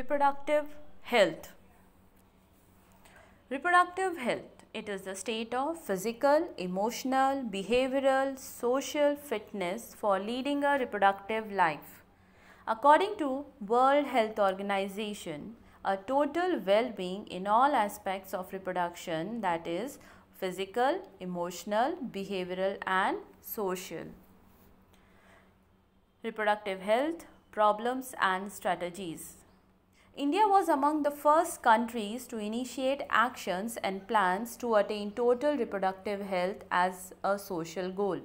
reproductive health. Reproductive health, it is the state of physical, emotional, behavioral, social fitness for leading a reproductive life. According to World Health Organization, a total well-being in all aspects of reproduction that is physical, emotional, behavioral and social. Reproductive health, problems and strategies. India was among the first countries to initiate actions and plans to attain total reproductive health as a social goal.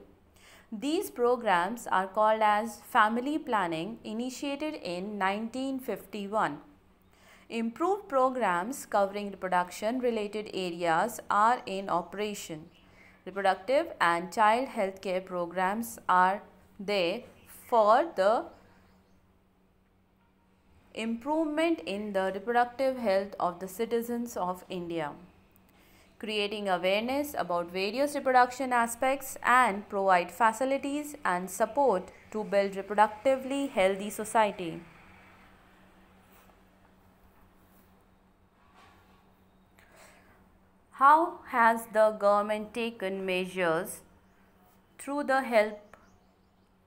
These programs are called as family planning initiated in 1951. Improved programs covering reproduction related areas are in operation. Reproductive and child health care programs are there for the improvement in the reproductive health of the citizens of India, creating awareness about various reproduction aspects and provide facilities and support to build reproductively healthy society. How has the government taken measures through the help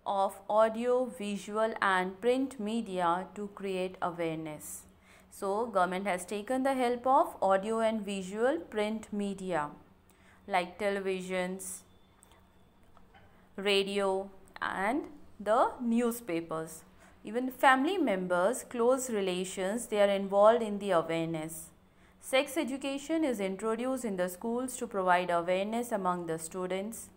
of audio, visual and print media to create awareness. So government has taken the help of audio and visual print media like televisions, radio and the newspapers. Even family members, close relations, they are involved in the awareness. Sex education is introduced in the schools to provide awareness among the students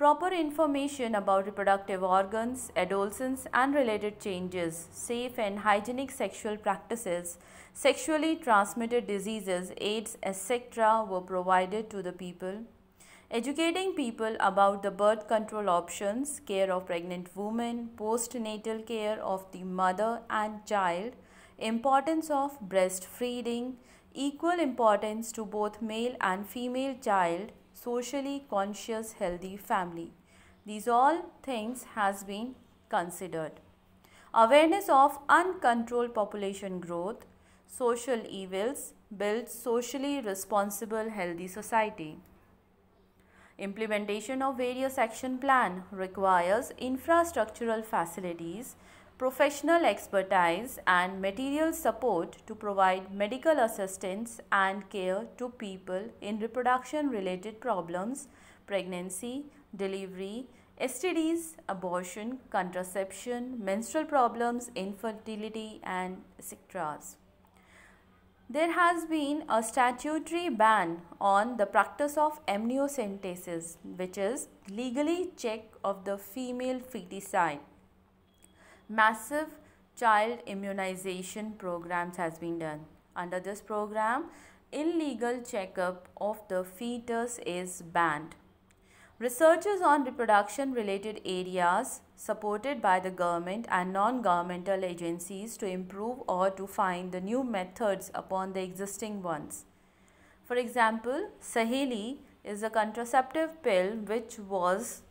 proper information about reproductive organs, adolescence and related changes, safe and hygienic sexual practices, sexually transmitted diseases, AIDS, etc. were provided to the people. Educating people about the birth control options, care of pregnant women, postnatal care of the mother and child, importance of breastfeeding, equal importance to both male and female child, socially conscious healthy family. These all things has been considered. Awareness of uncontrolled population growth, social evils builds socially responsible healthy society. Implementation of various action plan requires infrastructural facilities professional expertise and material support to provide medical assistance and care to people in reproduction related problems, pregnancy, delivery, STDs, abortion, contraception, menstrual problems, infertility and etc. There has been a statutory ban on the practice of amniocentesis which is legally check of the female feticide massive child immunization programs has been done. Under this program, illegal checkup of the fetus is banned. Researchers on reproduction related areas supported by the government and non-governmental agencies to improve or to find the new methods upon the existing ones. For example, Saheli is a contraceptive pill which was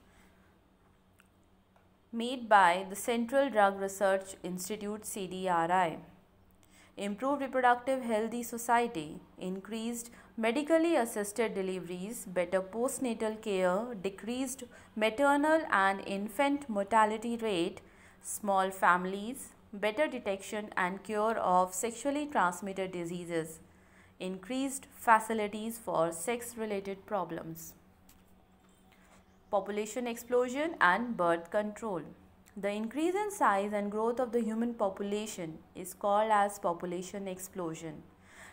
made by the Central Drug Research Institute CDRI. Improved reproductive healthy society, increased medically assisted deliveries, better postnatal care, decreased maternal and infant mortality rate, small families, better detection and cure of sexually transmitted diseases, increased facilities for sex related problems population explosion and birth control. The increase in size and growth of the human population is called as population explosion.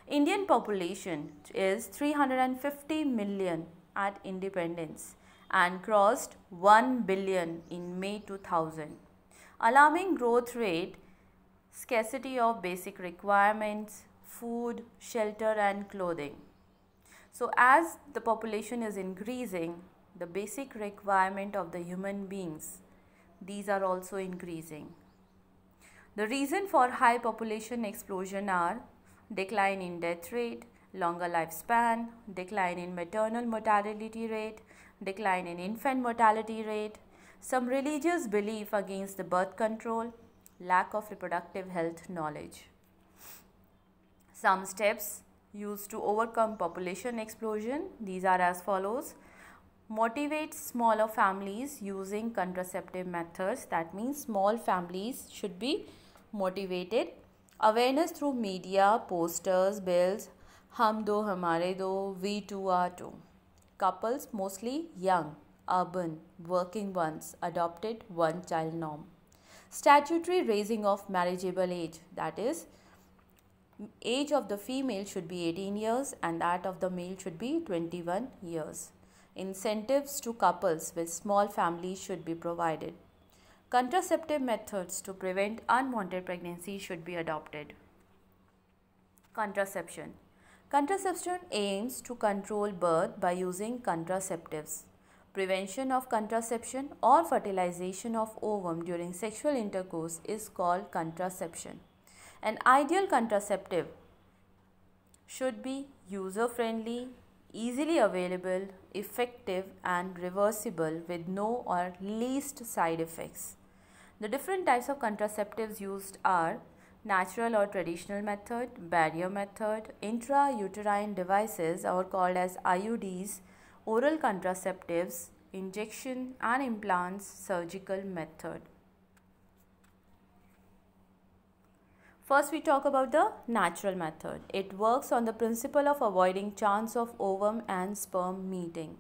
Indian population is 350 million at independence and crossed 1 billion in May 2000. Alarming growth rate, scarcity of basic requirements, food, shelter and clothing. So as the population is increasing, the basic requirement of the human beings, these are also increasing. The reason for high population explosion are decline in death rate, longer lifespan, decline in maternal mortality rate, decline in infant mortality rate, some religious belief against the birth control, lack of reproductive health knowledge. Some steps used to overcome population explosion, these are as follows motivate smaller families using contraceptive methods that means small families should be motivated awareness through media posters bills hum do hamare do we too are too couples mostly young urban working ones adopted one child norm statutory raising of marriageable age that is age of the female should be 18 years and that of the male should be 21 years Incentives to couples with small families should be provided. Contraceptive methods to prevent unwanted pregnancy should be adopted. Contraception Contraception aims to control birth by using contraceptives. Prevention of contraception or fertilization of ovum during sexual intercourse is called contraception. An ideal contraceptive should be user-friendly, easily available, effective and reversible with no or least side effects. The different types of contraceptives used are natural or traditional method, barrier method, intrauterine devices are called as IUDs, oral contraceptives, injection and implants surgical method. First we talk about the natural method. It works on the principle of avoiding chance of ovum and sperm meeting.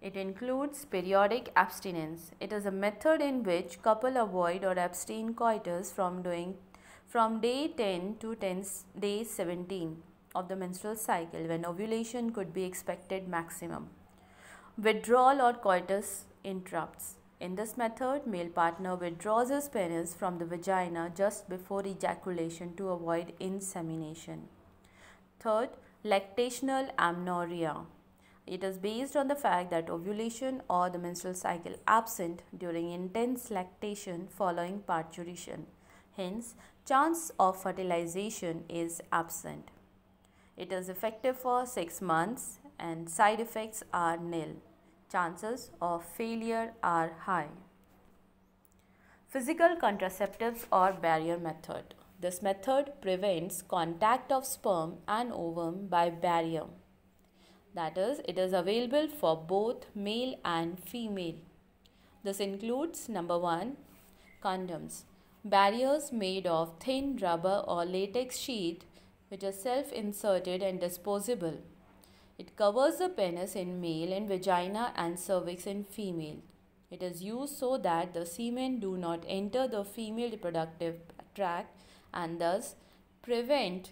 It includes periodic abstinence. It is a method in which couple avoid or abstain coitus from doing from day 10 to 10 day 17 of the menstrual cycle when ovulation could be expected maximum. Withdrawal or coitus interrupts. In this method, male partner withdraws his penis from the vagina just before ejaculation to avoid insemination. Third, lactational amenorrhea. It is based on the fact that ovulation or the menstrual cycle absent during intense lactation following parturition. Hence, chance of fertilization is absent. It is effective for 6 months and side effects are nil chances of failure are high. Physical contraceptives or barrier method. This method prevents contact of sperm and ovum by barrier. That is, it is available for both male and female. This includes number one, condoms. Barriers made of thin rubber or latex sheet which are self-inserted and disposable. It covers the penis in male and vagina and cervix in female. It is used so that the semen do not enter the female reproductive tract and thus prevent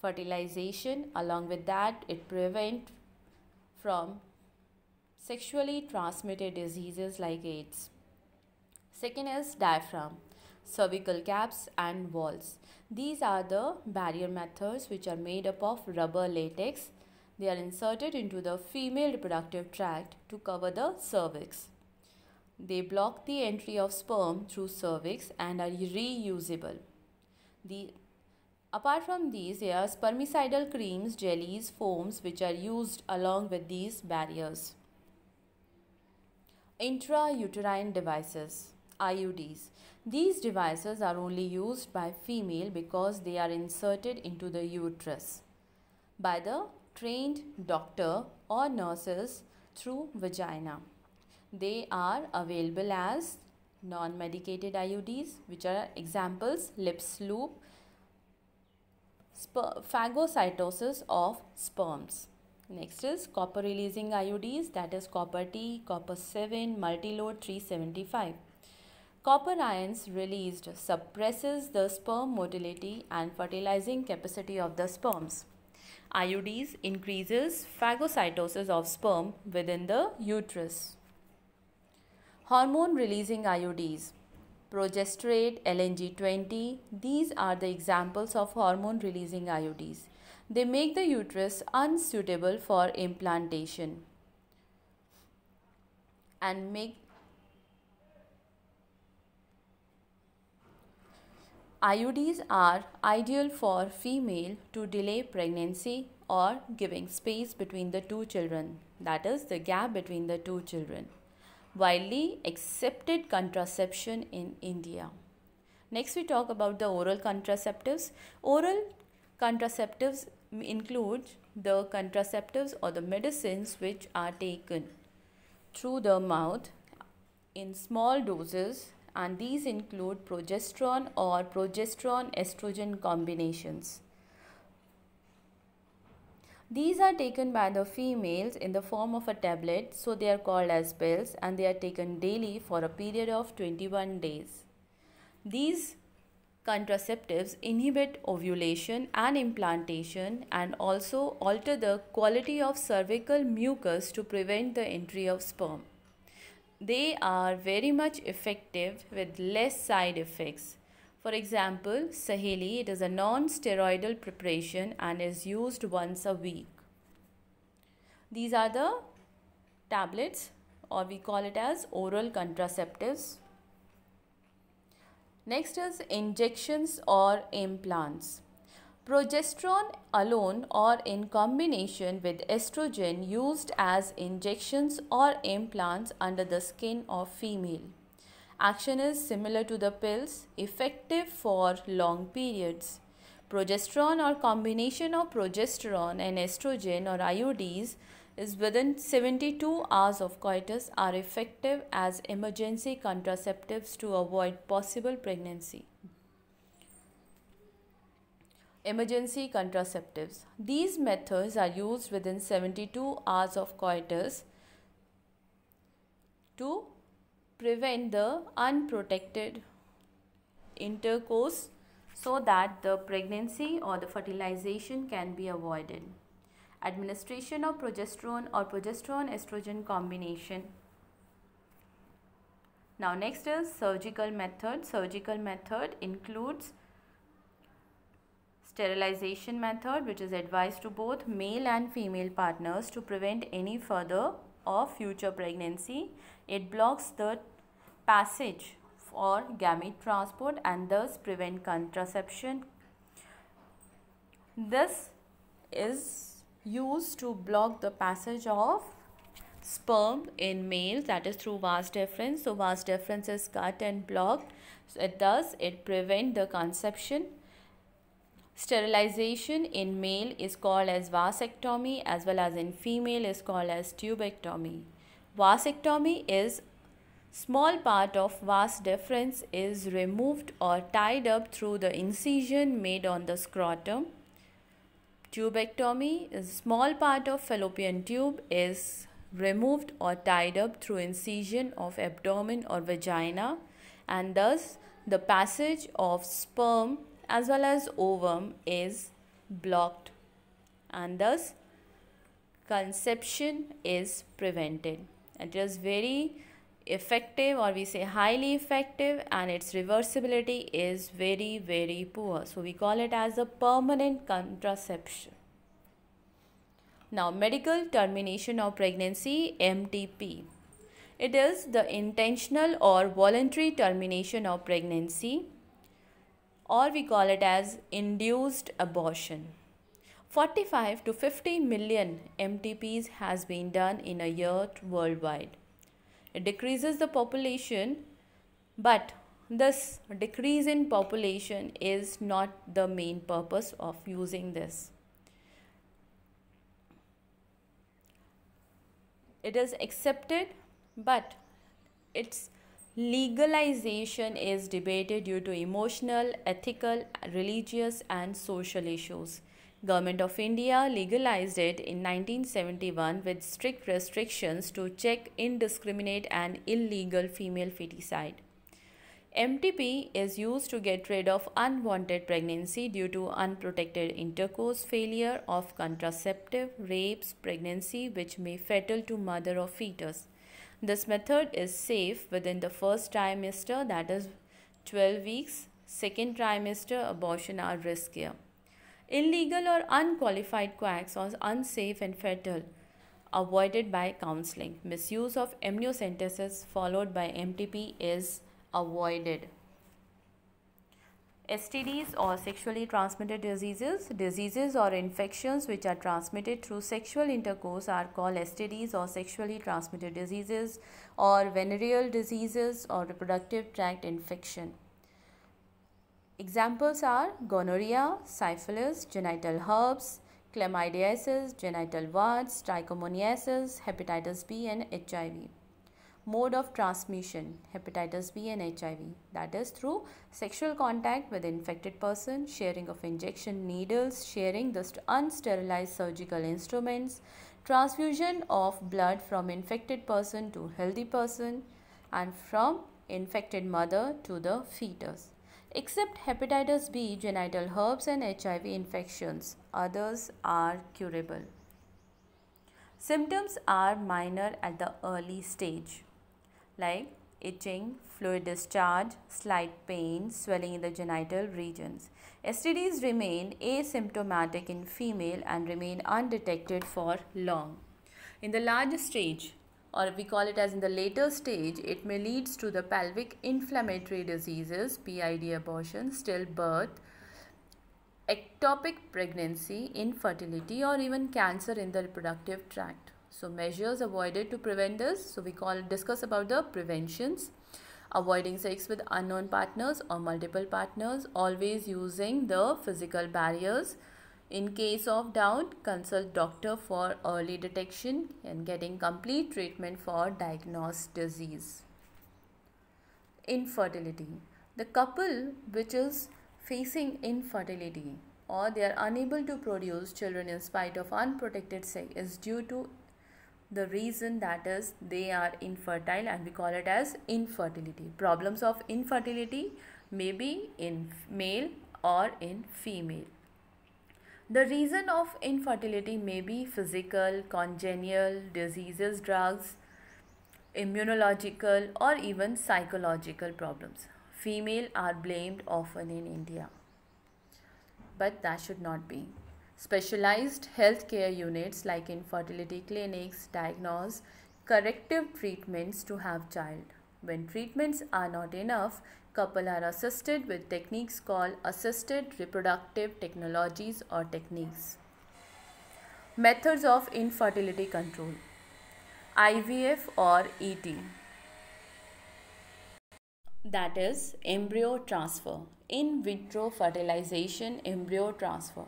fertilization along with that it prevent from sexually transmitted diseases like AIDS. Second is diaphragm, cervical caps and walls. These are the barrier methods which are made up of rubber latex they are inserted into the female reproductive tract to cover the cervix. They block the entry of sperm through cervix and are reusable. The, apart from these, there are spermicidal creams, jellies, foams which are used along with these barriers. Intrauterine devices IUDs. These devices are only used by female because they are inserted into the uterus by the trained doctor or nurses through vagina. They are available as non-medicated IUDs which are examples lips loop, phagocytosis of sperms. Next is copper releasing IUDs that is copper T, copper 7, multi-load three 375. Copper ions released suppresses the sperm motility and fertilizing capacity of the sperms. IUDs increases phagocytosis of sperm within the uterus. Hormone releasing IUDs progesterate, LNG20, these are the examples of hormone releasing IUDs. They make the uterus unsuitable for implantation and make IUDs are ideal for female to delay pregnancy or giving space between the two children, that is the gap between the two children. Widely accepted contraception in India. Next we talk about the oral contraceptives. Oral contraceptives include the contraceptives or the medicines which are taken through the mouth in small doses and these include progesterone or progesterone estrogen combinations. These are taken by the females in the form of a tablet so they are called as pills and they are taken daily for a period of 21 days. These contraceptives inhibit ovulation and implantation and also alter the quality of cervical mucus to prevent the entry of sperm. They are very much effective with less side effects. For example, Saheli, it is a non-steroidal preparation and is used once a week. These are the tablets or we call it as oral contraceptives. Next is injections or implants. Progesterone alone or in combination with estrogen used as injections or implants under the skin of female. Action is similar to the pills, effective for long periods. Progesterone or combination of progesterone and estrogen or IODs is within 72 hours of coitus are effective as emergency contraceptives to avoid possible pregnancy emergency contraceptives. These methods are used within 72 hours of coitus to prevent the unprotected intercourse so that the pregnancy or the fertilization can be avoided. Administration of progesterone or progesterone estrogen combination. Now next is surgical method. Surgical method includes sterilization method which is advised to both male and female partners to prevent any further or future pregnancy. It blocks the passage for gamete transport and thus prevent contraception. This is used to block the passage of sperm in males that is through vas deferens. So vas deferens is cut and blocked. So it does it prevent the conception Sterilization in male is called as vasectomy as well as in female is called as tubectomy. Vasectomy is small part of vas deferens is removed or tied up through the incision made on the scrotum. Tubectomy is small part of fallopian tube is removed or tied up through incision of abdomen or vagina and thus the passage of sperm as well as ovum is blocked and thus conception is prevented. It is very effective or we say highly effective and its reversibility is very very poor. So we call it as a permanent contraception. Now medical termination of pregnancy MTP. It is the intentional or voluntary termination of pregnancy or we call it as induced abortion. 45 to 50 million MTPs has been done in a year worldwide. It decreases the population but this decrease in population is not the main purpose of using this. It is accepted but its Legalization is debated due to emotional, ethical, religious and social issues. Government of India legalized it in 1971 with strict restrictions to check indiscriminate and illegal female feticide. MTP is used to get rid of unwanted pregnancy due to unprotected intercourse, failure of contraceptive, rapes, pregnancy which may fatal to mother or fetus. This method is safe within the first trimester that is 12 weeks. Second trimester abortion are riskier. Illegal or unqualified quacks are unsafe and fatal avoided by counseling. Misuse of amniocentesis followed by MTP is avoided. STDs or sexually transmitted diseases. Diseases or infections which are transmitted through sexual intercourse are called STDs or sexually transmitted diseases or venereal diseases or reproductive tract infection. Examples are gonorrhea, syphilis, genital herpes, chlamydiasis, genital warts, trichomoniasis, hepatitis B and HIV mode of transmission hepatitis B and HIV that is through sexual contact with infected person, sharing of injection needles, sharing the unsterilized surgical instruments, transfusion of blood from infected person to healthy person and from infected mother to the fetus. Except hepatitis B, genital herpes and HIV infections, others are curable. Symptoms are minor at the early stage like itching, fluid discharge, slight pain, swelling in the genital regions. STDs remain asymptomatic in female and remain undetected for long. In the large stage, or we call it as in the later stage, it may leads to the pelvic inflammatory diseases, PID abortion, stillbirth, ectopic pregnancy, infertility or even cancer in the reproductive tract. So measures avoided to prevent this. So we call discuss about the preventions. Avoiding sex with unknown partners or multiple partners. Always using the physical barriers. In case of doubt, consult doctor for early detection and getting complete treatment for diagnosed disease. Infertility. The couple which is facing infertility or they are unable to produce children in spite of unprotected sex is due to the reason that is they are infertile and we call it as infertility problems of infertility may be in male or in female the reason of infertility may be physical congenital diseases drugs immunological or even psychological problems female are blamed often in india but that should not be Specialized healthcare units like infertility clinics diagnose corrective treatments to have child. When treatments are not enough, couple are assisted with techniques called assisted reproductive technologies or techniques. Methods of infertility control IVF or ET that is embryo transfer in vitro fertilization embryo transfer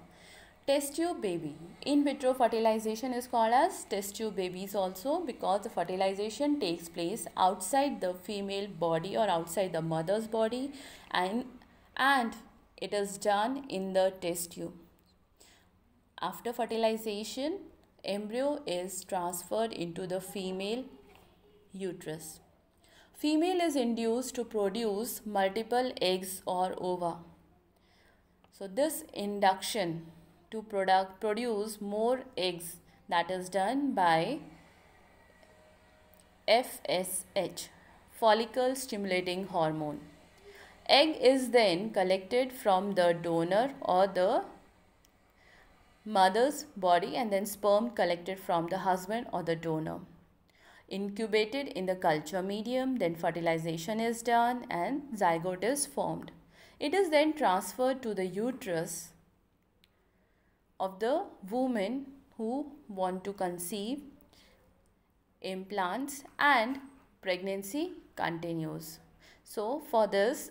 test tube baby in vitro fertilization is called as test tube babies also because the fertilization takes place outside the female body or outside the mother's body and and it is done in the test tube after fertilization embryo is transferred into the female uterus female is induced to produce multiple eggs or ova so this induction to product, produce more eggs that is done by FSH follicle stimulating hormone. Egg is then collected from the donor or the mother's body and then sperm collected from the husband or the donor. Incubated in the culture medium, then fertilization is done and zygote is formed. It is then transferred to the uterus of the women who want to conceive, implants and pregnancy continues. So for this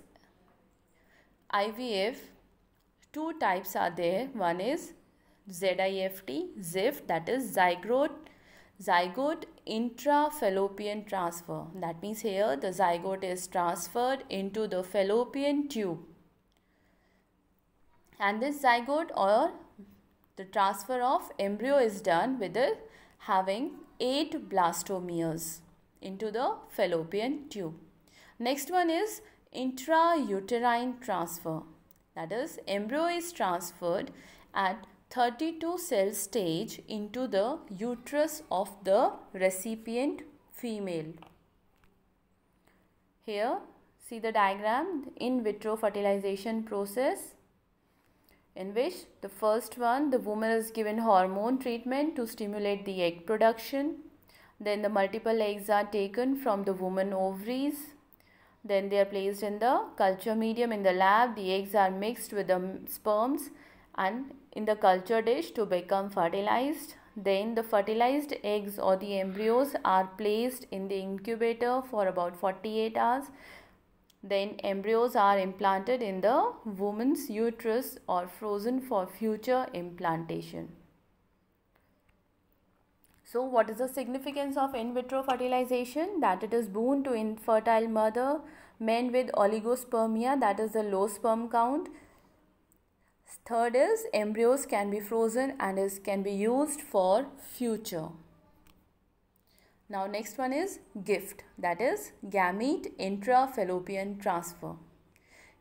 IVF, two types are there. One is ZIFT, ZIF that is zygote, zygote Fallopian transfer. That means here the zygote is transferred into the fallopian tube. And this zygote or the transfer of embryo is done with the, having 8 blastomeres into the fallopian tube. Next one is intrauterine transfer. That is embryo is transferred at 32 cell stage into the uterus of the recipient female. Here see the diagram in vitro fertilization process in which the first one the woman is given hormone treatment to stimulate the egg production then the multiple eggs are taken from the woman ovaries then they are placed in the culture medium in the lab the eggs are mixed with the sperms and in the culture dish to become fertilized then the fertilized eggs or the embryos are placed in the incubator for about 48 hours then embryos are implanted in the woman's uterus or frozen for future implantation. So what is the significance of in vitro fertilization? That it is boon to infertile mother, men with oligospermia that is the low sperm count. Third is embryos can be frozen and is can be used for future. Now next one is gift that is gamete intrafallopian transfer.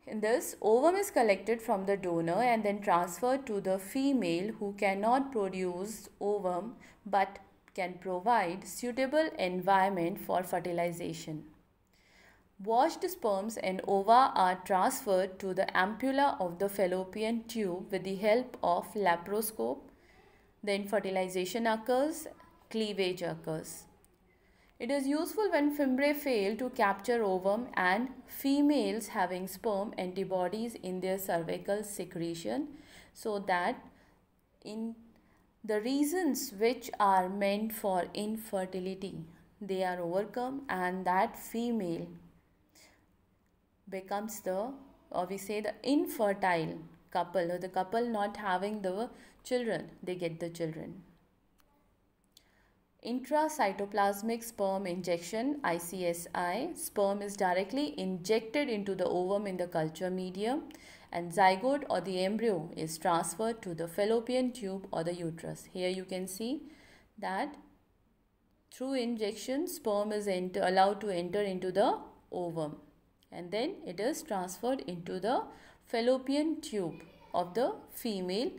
In this, ovum is collected from the donor and then transferred to the female who cannot produce ovum but can provide suitable environment for fertilization. Washed sperms and ova are transferred to the ampulla of the fallopian tube with the help of laparoscope. Then fertilization occurs, cleavage occurs. It is useful when fimbriae fail to capture ovum and females having sperm antibodies in their cervical secretion so that in the reasons which are meant for infertility they are overcome and that female becomes the or we say the infertile couple or the couple not having the children they get the children Intracytoplasmic sperm injection ICSI. Sperm is directly injected into the ovum in the culture medium and zygote or the embryo is transferred to the fallopian tube or the uterus. Here you can see that through injection sperm is enter, allowed to enter into the ovum and then it is transferred into the fallopian tube of the female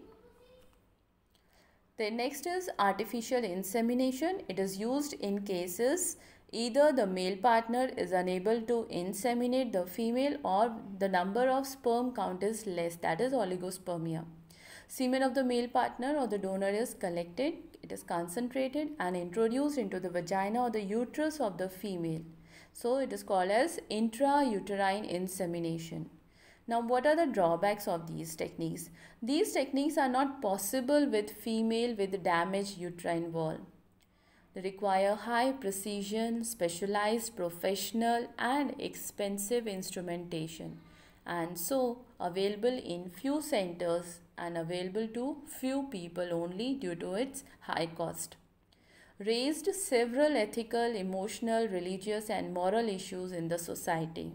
the next is artificial insemination. It is used in cases either the male partner is unable to inseminate the female or the number of sperm count is less that is oligospermia. Semen of the male partner or the donor is collected, it is concentrated and introduced into the vagina or the uterus of the female. So it is called as intrauterine insemination. Now, what are the drawbacks of these techniques? These techniques are not possible with female with damaged uterine wall. They require high precision, specialized, professional and expensive instrumentation and so available in few centers and available to few people only due to its high cost. Raised several ethical, emotional, religious and moral issues in the society.